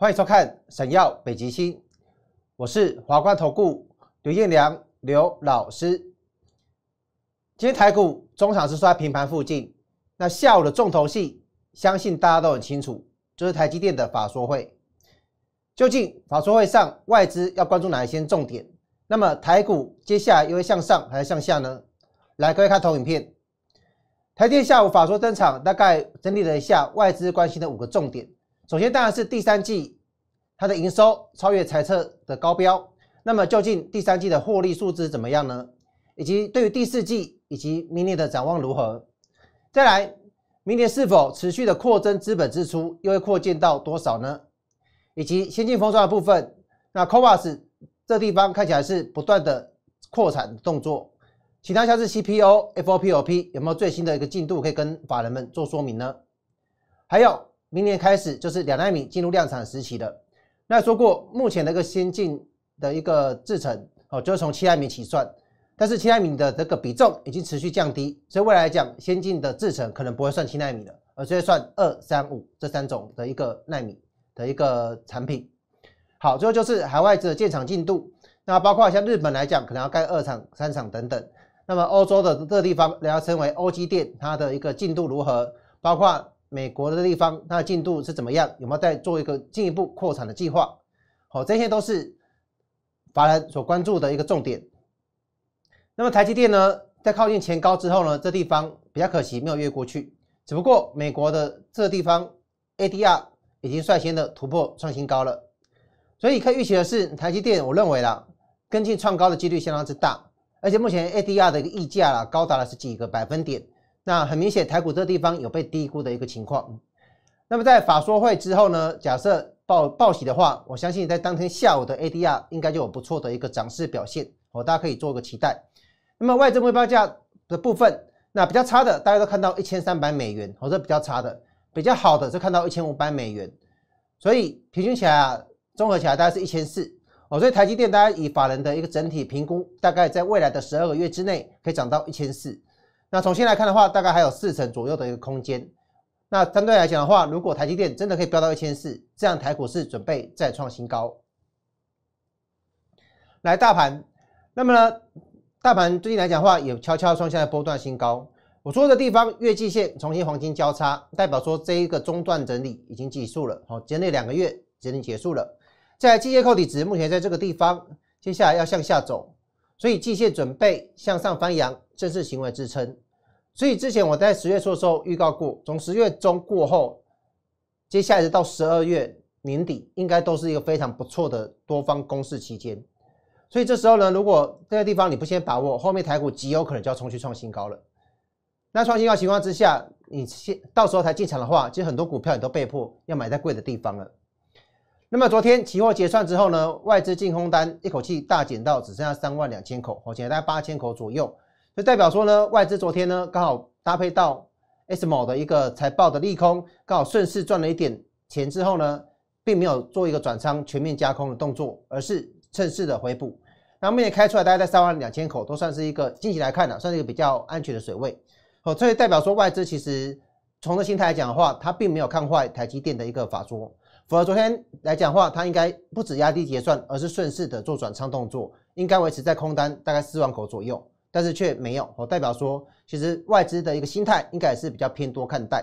欢迎收看《闪耀北极星》，我是华冠投顾刘彦良刘老师。今天台股中场是在平盘附近，那下午的重头戏，相信大家都很清楚，就是台积电的法说会。究竟法说会上外资要关注哪一些重点？那么台股接下来又会向上还是向下呢？来，各位看投影片，台电下午法说登场，大概整理了一下外资关心的五个重点。首先当然是第三季，它的营收超越财测的高标。那么究竟第三季的获利数字怎么样呢？以及对于第四季以及明年的展望如何？再来，明年是否持续的扩增资本支出，又会扩建到多少呢？以及先进封装的部分，那 c o v a s 这地方看起来是不断的扩产动作。其他像是 CPO、FOP、OP 有没有最新的一个进度可以跟法人们做说明呢？还有。明年开始就是两纳米进入量产时期了。那说过，目前的一个先进的一个制程哦，就是从七纳米起算。但是七纳米的这个比重已经持续降低，所以未来来讲，先进的制程可能不会算七纳米了，而是会算二、三、五这三种的一个纳米的一个产品。好，最后就是海外的建厂进度，那包括像日本来讲，可能要盖二厂、三厂等等。那么欧洲的个地方，人家称为欧基电，它的一个进度如何？包括。美国的地方，它的进度是怎么样？有没有在做一个进一步扩产的计划？好，这些都是法兰所关注的一个重点。那么台积电呢，在靠近前高之后呢，这地方比较可惜没有越过去。只不过美国的这地方 ADR 已经率先的突破创新高了，所以可以预期的是，台积电我认为啦，跟进创高的几率相当之大，而且目前 ADR 的一个溢价啦，高达了是几个百分点。那很明显，台股这个地方有被低估的一个情况。那么在法说会之后呢，假设报报喜的话，我相信在当天下午的 ADR 应该就有不错的一个涨势表现，哦，大家可以做个期待。那么外资目标价的部分，那比较差的大家都看到一千三百美元，或者比较差的，比较好的是看到一千五百美元，所以平均起来，啊，综合起来大概是一千四。哦，所以台积电大家以法人的一个整体评估，大概在未来的十二个月之内可以涨到一千四。那重新来看的话，大概还有四成左右的一个空间。那相对来讲的话，如果台积电真的可以飙到一千四，这样台股是准备再创新高。来大盘，那么呢，大盘最近来讲的话，也悄悄创下波段新高。我说的地方，月季线重新黄金交叉，代表说这一个中段整理已经结束了。好，整理两个月整理结束了。在季节扣底值目前在这个地方，接下来要向下走。所以机械准备向上翻扬，正是行为支撑。所以之前我在十月初的时候预告过，从十月中过后，接下来到十二月年底，应该都是一个非常不错的多方攻势期间。所以这时候呢，如果这个地方你不先把握，后面台股极有可能就要冲去创新高了。那创新高情况之下，你先到时候才进场的话，其实很多股票你都被迫要买在贵的地方了。那么昨天期货结算之后呢，外资净空单一口气大减到只剩下三万两千口，哦，减大概八千口左右，就代表说呢，外资昨天呢刚好搭配到 SMO 的一个财报的利空，刚好顺势赚了一点钱之后呢，并没有做一个转仓全面加空的动作，而是趁势的回补。那目前开出来大概在三万两千口，都算是一个近期来看呢，算是一个比较安全的水位。哦，这也代表说外资其实从的心态来讲的话，它并没有看坏台积电的一个法说。否则昨天来讲话，它应该不止压低结算，而是顺势的做转仓动作，应该维持在空单大概四万口左右，但是却没有，我代表说，其实外资的一个心态应该也是比较偏多看待。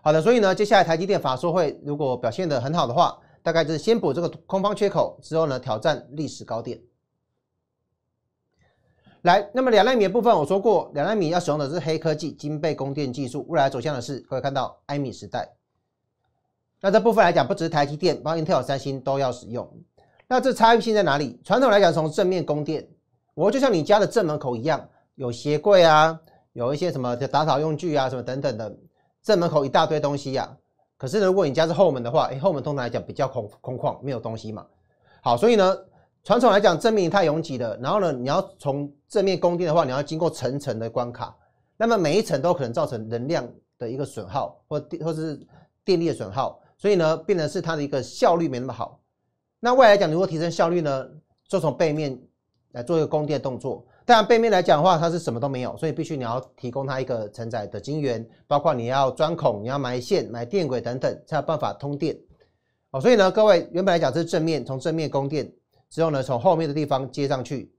好的，所以呢，接下来台积电法说会如果表现的很好的话，大概就是先补这个空方缺口之后呢，挑战历史高点。来，那么两纳米部分我说过，两纳米要使用的是黑科技金贝供电技术，未来走向的是各位看到埃米时代。那这部分来讲，不只是台积电、n t 特有三星都要使用。那这差异性在哪里？传统来讲，从正面供电，我就像你家的正门口一样，有鞋柜啊，有一些什么打扫用具啊，什么等等的，正门口一大堆东西呀。可是如果你家是后门的话，哎，后门通常来讲比较空空旷，没有东西嘛。好，所以呢，传统来讲，正面太拥挤了。然后呢，你要从正面供电的话，你要经过层层的关卡，那么每一层都可能造成能量的一个损耗，或或是电力的损耗。所以呢，变的是它的一个效率没那么好。那未来讲，如何提升效率呢？就从背面来做一个供电动作。但背面来讲的话，它是什么都没有，所以必须你要提供它一个承载的晶圆，包括你要钻孔、你要埋线、埋电轨等等，才有办法通电。哦，所以呢，各位原本来讲这是正面，从正面供电之后呢，从后面的地方接上去，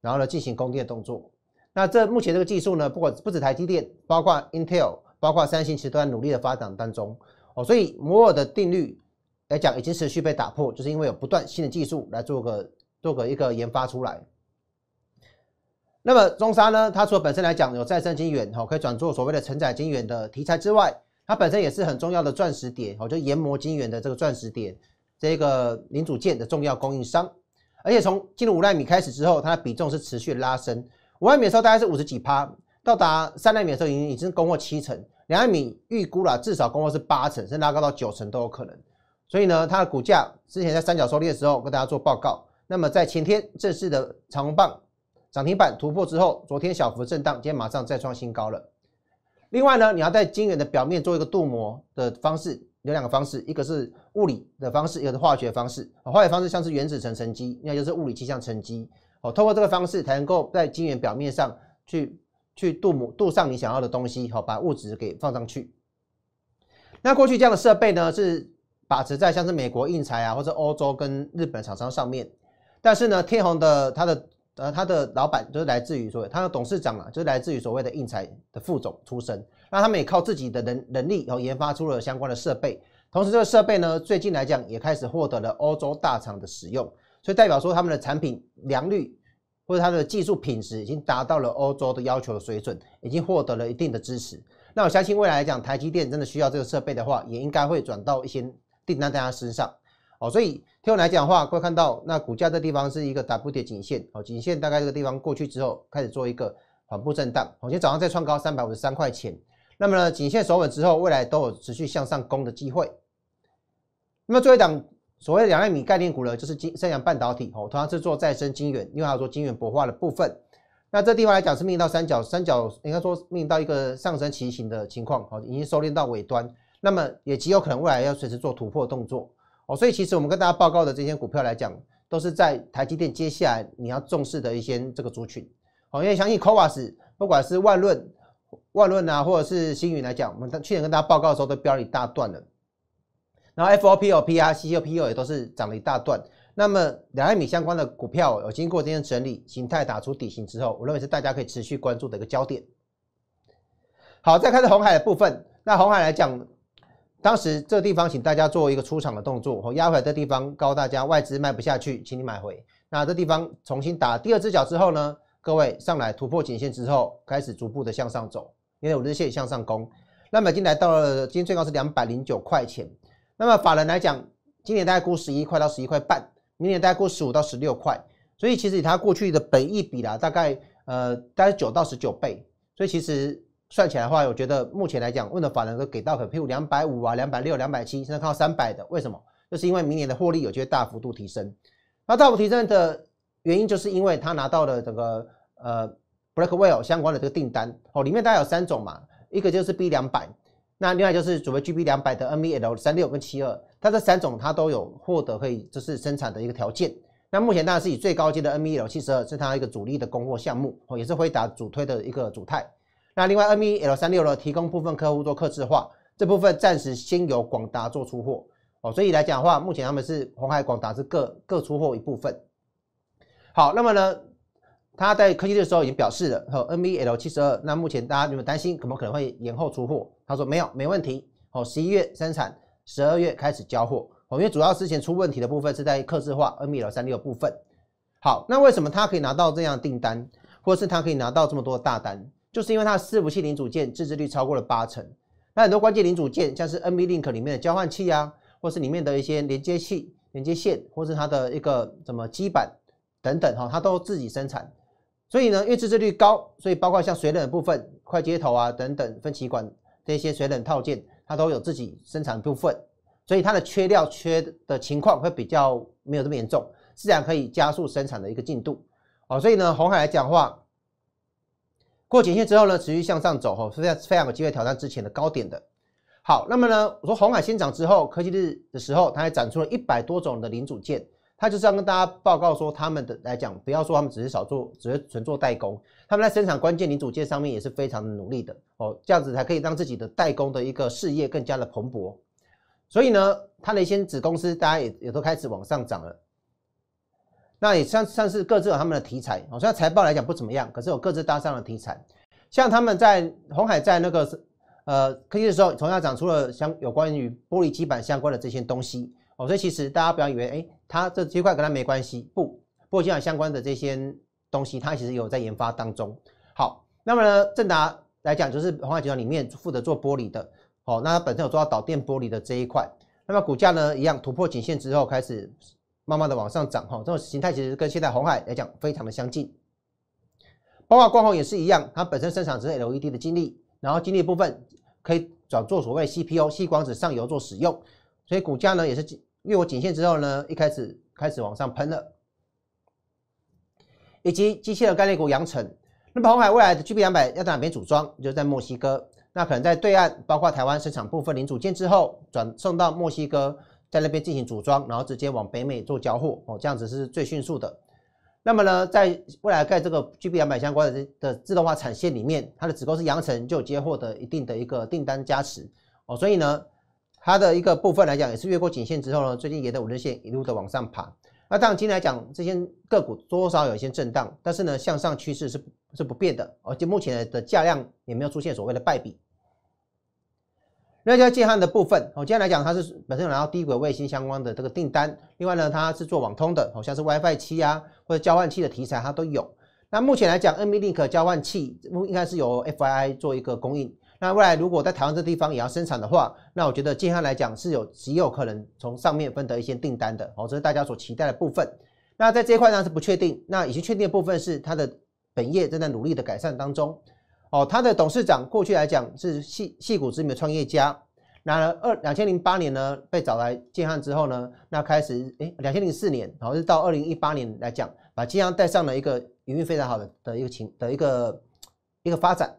然后呢进行供电动作。那这目前这个技术呢，不管不止台积电，包括 Intel，包括三星，其实都在努力的发展当中。哦，所以摩尔的定律来讲，已经持续被打破，就是因为有不断新的技术来做个做个一个研发出来。那么中沙呢，它除了本身来讲有再生晶源哈，可以转做所谓的承载晶圆的题材之外，它本身也是很重要的钻石点，哦，就研磨晶圆的这个钻石点，这个零组件的重要供应商。而且从进入五纳米开始之后，它的比重是持续拉升。五纳米的时候大概是五十几趴，到达三纳米的时候已经已经攻过七成。两一米预估了至少公布是八成，甚至拉高到九成都有可能。所以呢，它的股价之前在三角收跌的时候跟大家做报告。那么在前天正式的长棒涨停板突破之后，昨天小幅震荡，今天马上再创新高了。另外呢，你要在晶圆的表面做一个镀膜的方式，有两个方式，一个是物理的方式，有是化学方式。化学方式像是原子层沉积，那就是物理气象沉积。哦，通过这个方式才能够在晶圆表面上去。去镀膜、镀上你想要的东西，好，把物质给放上去。那过去这样的设备呢，是把持在像是美国印材啊，或者欧洲跟日本厂商上面。但是呢，天虹的他的呃他的老板就是来自于所谓他的董事长啊，就是来自于所谓的印材的副总出身。那他们也靠自己的能能力，然后研发出了相关的设备。同时，这个设备呢，最近来讲也开始获得了欧洲大厂的使用，所以代表说他们的产品良率。或者它的技术品质已经达到了欧洲的要求的水准，已经获得了一定的支持。那我相信未来来讲，台积电真的需要这个设备的话，也应该会转到一些订单大家身上。哦，所以听我来讲话，会看到那股价这地方是一个 W 底颈线，哦，颈线大概这个地方过去之后，开始做一个缓步震荡。今天早上再创高三百五十三块钱。那么颈线守稳之后，未来都有持续向上攻的机会。那么作为讲。所谓两纳米概念股呢，就是金三洋半导体哦，同样是做再生晶圆，因外还有做晶圆薄化的部分。那这地方来讲，是命到三角，三角应该说命到一个上升骑行的情况哦，已经收敛到尾端，那么也极有可能未来要随时做突破动作哦。所以，其实我们跟大家报告的这些股票来讲，都是在台积电接下来你要重视的一些这个族群哦，因为相信 c o v a s 不管是万润、万润啊，或者是星云来讲，我们去年跟大家报告的时候都标了一大段了。然后 FOP、OPR、CPU 也都是涨了一大段。那么两纳米相关的股票，有经过今天整理，形态打出底形之后，我认为是大家可以持续关注的一个焦点。好，再看这红海的部分。那红海来讲，当时这地方，请大家做一个出场的动作和压回。的地方告大家，外资卖不下去，请你买回。那这地方重新打第二只脚之后呢？各位上来突破颈线之后，开始逐步的向上走，因为五日线向上攻。那么已经来到了今天最高是两百零九块钱。那么法人来讲，今年大概估十一块到十一块半，明年大概估十五到十六块，所以其实以它过去的本益比啦，大概呃大概九到十九倍，所以其实算起来的话，我觉得目前来讲，问的法人都给到很譬如两百五啊、两百六、两百七，现在看到三百的，为什么？就是因为明年的获利有机会大幅度提升，那大幅提升的原因就是因为他拿到了整个呃 Blackwell 相关的这个订单哦，里面大概有三种嘛，一个就是 B 两百。那另外就是准备 G b 两百的 N V L 三六跟七二，它这三种它都有获得可以就是生产的一个条件。那目前当然是以最高阶的 N V L 七十二是它一个主力的供货项目哦，也是辉达主推的一个主态。那另外 N V L 三六呢，提供部分客户做客制化，这部分暂时先由广达做出货哦。所以来讲的话，目前他们是红海广达是各各出货一部分。好，那么呢？他在科技日的时候已经表示了哦，NVL 七十二。那目前大家有没有担心，可不可能会延后出货？他说没有，没问题。哦，十一月生产，十二月开始交货。哦，因为主要之前出问题的部分是在刻字化 NVL 三六部分。好，那为什么他可以拿到这样订单，或是他可以拿到这么多大单？就是因为他的伺服器零组件自制率超过了八成。那很多关键零组件，像是 NVLINK 里面的交换器啊，或是里面的一些连接器、连接线，或是它的一个什么基板等等，哈，它都自己生产。所以呢，为自制率高，所以包括像水冷的部分、快接头啊等等分歧管这些水冷套件，它都有自己生产部分，所以它的缺料缺的情况会比较没有这么严重，自然可以加速生产的一个进度。哦，所以呢，红海来讲话，过颈线之后呢，持续向上走，吼，非常非常有机会挑战之前的高点的。好，那么呢，我说红海先涨之后，科技日的时候，它还展出了一百多种的零组件。他就是要跟大家报告说，他们的来讲，不要说他们只是少做，只是纯做代工，他们在生产关键零组件上面也是非常的努力的哦，这样子才可以让自己的代工的一个事业更加的蓬勃。所以呢，他的一些子公司，大家也也都开始往上涨了。那也算像是各自有他们的题材哦。虽然财报来讲不怎么样，可是有各自搭上的题材，像他们在红海在那个呃科技的时候，同样涨出了相有关于玻璃基板相关的这些东西。哦，所以其实大家不要以为，哎，它这区块跟它没关系。不，不璃相关相关的这些东西，它其实有在研发当中。好，那么呢，正达来讲，就是红海集团里面负责做玻璃的。好，那它本身有做到导电玻璃的这一块。那么股价呢，一样突破颈线之后，开始慢慢的往上涨。哈，这种形态其实跟现在红海来讲非常的相近。包括光弘也是一样，它本身生产是 L E D 的晶粒，然后晶粒部分可以转做所谓 C P O 细光子上游做使用。所以股价呢也是越过颈线之后呢，一开始开始往上喷了，以及机器人概念股扬城，那么红海未来的 G B 两百要在哪边组装？就在墨西哥，那可能在对岸，包括台湾生产部分零组件之后，转送到墨西哥，在那边进行组装，然后直接往北美做交货哦，这样子是最迅速的。那么呢，在未来盖这个 G B 两百相关的的自动化产线里面，它的子公司扬城就有接获得一定的一个订单加持哦，所以呢。它的一个部分来讲，也是越过颈线之后呢，最近沿着五日线一路的往上爬。那然，今天来讲，这些个股多少有一些震荡，但是呢，向上趋势是是不变的，而且目前的价量也没有出现所谓的败笔。那再建合的部分，我今天来讲，它是本身有拿到低轨卫星相关的这个订单，另外呢，它是做网通的，好像是 WiFi 七啊或者交换器的题材，它都有。那目前来讲 n m i d i a 交换器应该是由 FII 做一个供应。那未来如果在台湾这地方也要生产的话，那我觉得建行来讲是有极有可能从上面分得一些订单的哦，这是大家所期待的部分。那在这一块呢是不确定。那已经确定的部分是它的本业正在努力的改善当中哦。它的董事长过去来讲是戏戏骨知名的创业家，然而二两千零八年呢被找来建汉之后呢，那开始哎两千零四年哦，是到二零一八年来讲把建汉带上了一个营运非常好的的一个情的一个一个发展。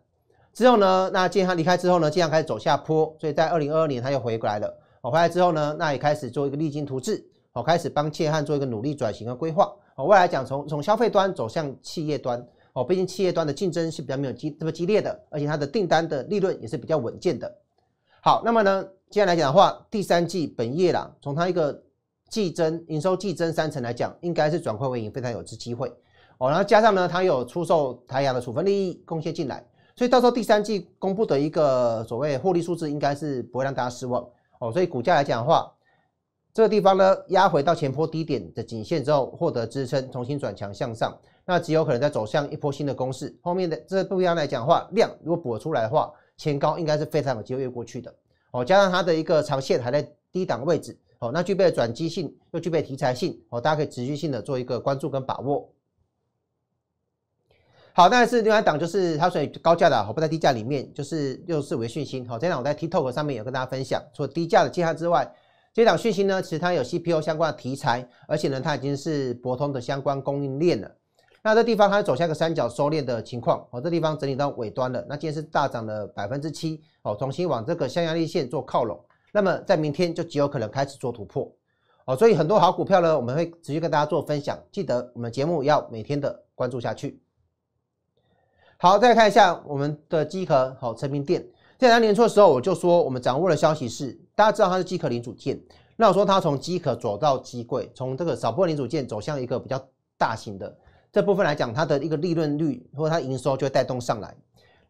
之后呢？那建行离开之后呢？建行开始走下坡，所以在二零二二年他又回过来了。哦，回来之后呢？那也开始做一个励精图治，哦，开始帮建行做一个努力转型和规划。哦，未来讲从从消费端走向企业端，哦，毕竟企业端的竞争是比较没有激特别激烈的，而且它的订单的利润也是比较稳健的。好，那么呢，接下来讲的话，第三季本业啦，从它一个季增营收季增三层来讲，应该是转亏为盈非常有之机会。哦，然后加上呢，它有出售台阳的处分利益贡献进来。所以到时候第三季公布的一个所谓获利数字，应该是不会让大家失望哦。所以股价来讲的话，这个地方呢压回到前波低点的颈线之后，获得支撑，重新转强向上，那只有可能在走向一波新的攻势。后面的这不一样来讲话，量如果补出来的话，前高应该是非常有机会越过去的哦。加上它的一个长线还在低档位置哦，那具备转机性，又具备题材性哦，大家可以持续性的做一个关注跟把握。好，但是另外一档，就是它属于高价的，好不在低价里面，就是又是为讯息。好，这档我在 TikTok 上面有跟大家分享，除了低价的接下之外，这档讯息呢，其实它有 c p u 相关的题材，而且呢，它已经是博通的相关供应链了。那这地方它走向一个三角收敛的情况，好，这地方整理到尾端了，那今天是大涨了百分之七，好，重新往这个向压力线做靠拢，那么在明天就极有可能开始做突破，哦，所以很多好股票呢，我们会持续跟大家做分享，记得我们节目要每天的关注下去。好，再看一下我们的机壳好，成明店。在它年初的时候，我就说我们掌握了消息是，大家知道它是机壳零组件。那我说它从机壳走到机柜，从这个少部分零组件走向一个比较大型的这部分来讲，它的一个利润率或它营收就会带动上来。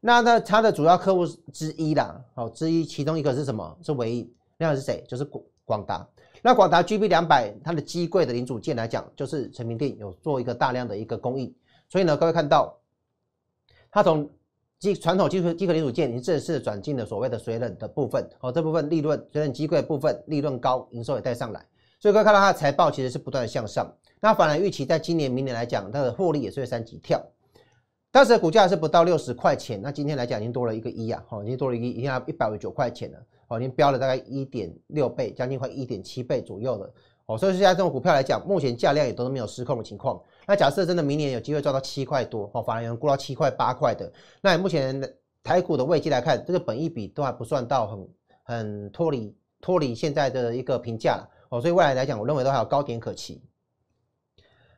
那它它的主要客户之一啦，好，之一其中一个是什么？是唯一，那是谁？就是广广达。那广达 GB 两百，它的机柜的零组件来讲，就是成明店有做一个大量的一个供应。所以呢，各位看到。它从基传统基础基壳零组件，已经式转进了所谓的水冷的部分，哦，这部分利润，水冷机柜部分利润高，营收也带上来，所以可以看到它的财报其实是不断的向上，那反而预期在今年、明年来讲，它的获利也是会三级跳。当时的股价是不到六十块钱，那今天来讲已经多了一个一啊，哦，已经多了一，已经要一百五十九块钱了，哦，已经飙了大概一点六倍，将近快一点七倍左右了，哦，所以现在这种股票来讲，目前价量也都是没有失控的情况。那假设真的明年有机会赚到七块多哦，反而能估到七块八块的。那目前台股的位阶来看，这个本益比都还不算到很很脱离脱离现在的一个评价了哦。所以未来来讲，我认为都还有高点可期。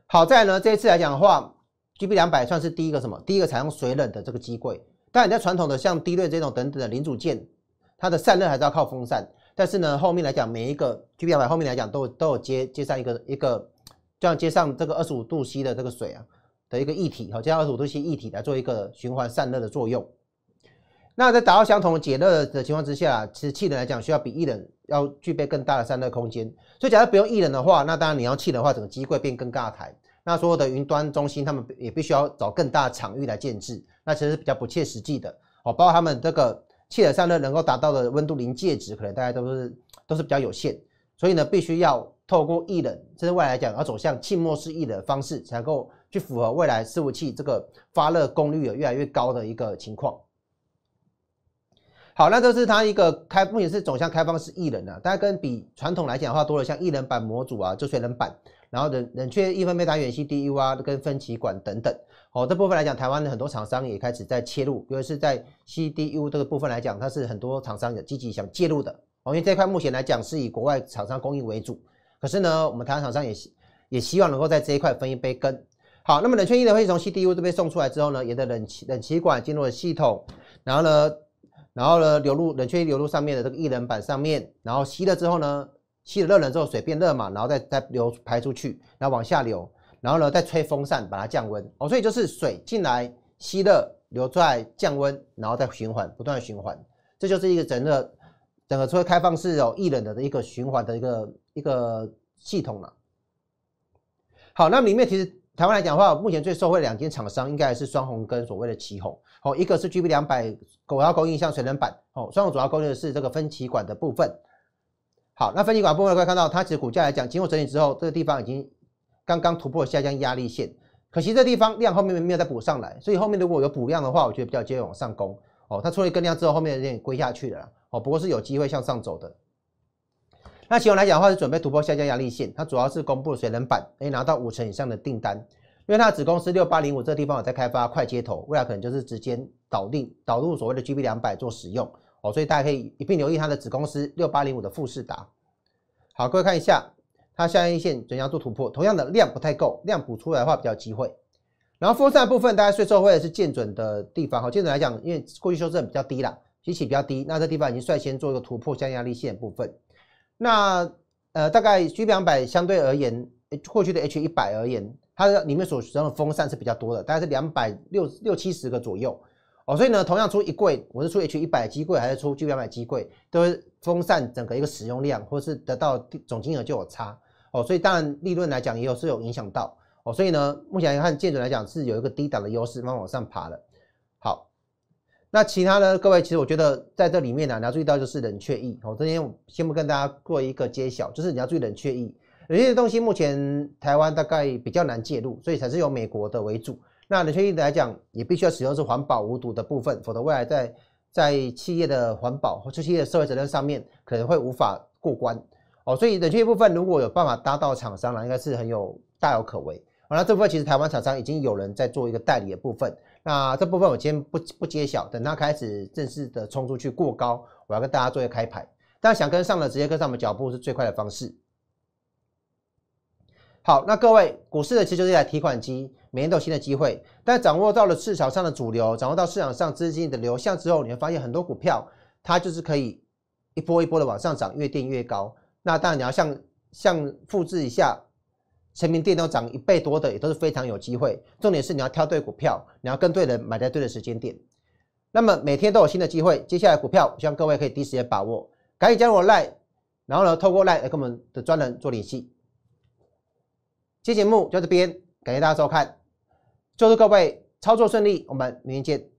好在呢，这一次来讲的话，G B 两百算是第一个什么？第一个采用水冷的这个机柜。当然，在传统的像低类这种等等的零组件，它的散热还是要靠风扇。但是呢，后面来讲，每一个 G B 两百后面来讲都都有接接上一个一个。这样接上这个二十五度 C 的这个水啊的一个液体，哈，上二十五度 C 液体来做一个循环散热的作用。那在达到相同的解热的情况之下，其实气冷来讲需要比液冷要具备更大的散热空间。所以，假设不用液冷的话，那当然你要气冷的话，整个机柜变更大台。那所有的云端中心，他们也必须要找更大的场域来建置，那其实是比较不切实际的哦。包括他们这个气冷散热能够达到的温度临界值，可能大家都是都是比较有限。所以呢，必须要。透过艺人，这是未来讲要走向浸没式艺人的方式，才能够去符合未来伺服器这个发热功率有越来越高的一个情况。好，那这是它一个开，目前是走向开放式艺人的，大家跟比传统来讲的话多了，像艺人版模组啊，就水冷板，然后冷冷却一分配单元 CDU 啊，跟分歧管等等。好，这部分来讲，台湾的很多厂商也开始在切入，尤其是在 CDU 这个部分来讲，它是很多厂商有积极想介入的。因为这块目前来讲是以国外厂商供应为主。可是呢，我们台湾厂商也希也希望能够在这一块分一杯羹。好，那么冷却液呢，会从 CDU 这边送出来之后呢，沿着冷气冷气管进入了系统，然后呢，然后呢流入冷却液流入上面的这个翼冷板上面，然后吸了之后呢，吸了热了之后水变热嘛，然后再再流排出去，然后往下流，然后呢再吹风扇把它降温哦，所以就是水进来吸热，流出来降温，然后再循环不断循环，这就是一个整个整个车开放式有异冷的一个循环的一个一个系统了。好，那里面其实台湾来讲的话，目前最受惠的两间厂商应该还是双红跟所谓的旗红哦，一个是 GB 两百，狗要供应像水冷板。哦，双红主要供应的是这个分歧管的部分。好，那分歧管部分可以看到，它其实股价来讲，经过整理之后，这个地方已经刚刚突破下降压力线。可惜这地方量后面没有再补上来，所以后面如果有补量的话，我觉得比较接往上攻。哦，它出了一根量之后，后面有点归下去了啦。哦，不过是有机会向上走的。那情况来讲的话，是准备突破下降压力线。它主要是公布了水冷板，以拿到五成以上的订单。因为它的子公司六八零五这个地方有在开发快接头，未来可能就是直接导定导入所谓的 GB 两百做使用。哦，所以大家可以一并留意它的子公司六八零五的富士达。好，各位看一下，它下压线怎样做突破？同样的量不太够，量补出来的话比较机会。然后风扇部分，大家税收或者是建准的地方哈，建准来讲，因为过去修正比较低啦，基期比较低，那这地方已经率先做一个突破向压力线部分。那呃，大概 G 两百相对而言，过去的 H 一百而言，它里面所使用的风扇是比较多的，大概是两百六六七十个左右哦。所以呢，同样出一柜，我是出 H 一百机柜还是出 G 两百机柜，都风扇整个一个使用量或是得到总金额就有差哦。所以当然利润来讲，也有是有影响到。所以呢，目前来看，建准来讲是有一个低档的优势，慢慢往上爬了。好，那其他呢？各位，其实我觉得在这里面呢，你要注意到就是冷却液。好，这边先不跟大家做一个揭晓，就是你要注意冷却液。有些东西目前台湾大概比较难介入，所以才是由美国的为主。那冷却液来讲，也必须要使用是环保无毒的部分，否则未来在在企业的环保或企业的社会责任上面，可能会无法过关。哦，所以冷却液部分如果有办法搭到厂商了，应该是很有大有可为。好了，这部分其实台湾厂商已经有人在做一个代理的部分。那这部分我今天不不揭晓，等它开始正式的冲出去过高，我要跟大家做一个开牌。但想跟上的，直接跟上我们脚步是最快的方式。好，那各位，股市呢其实就是一台提款机，每天都有新的机会。但掌握到了市场上的主流，掌握到市场上资金的流向之后，你会发现很多股票它就是可以一波一波的往上涨，越垫越高。那当然你要像像复制一下。成名店都涨一倍多的，也都是非常有机会。重点是你要挑对股票，你要跟对人，买在对的时间点。那么每天都有新的机会，接下来股票希望各位可以第一时间把握。赶紧加入我 Line，然后呢透过 Line 来跟我们的专人做联系。这节目就这边，感谢大家收看，祝各位操作顺利，我们明天见。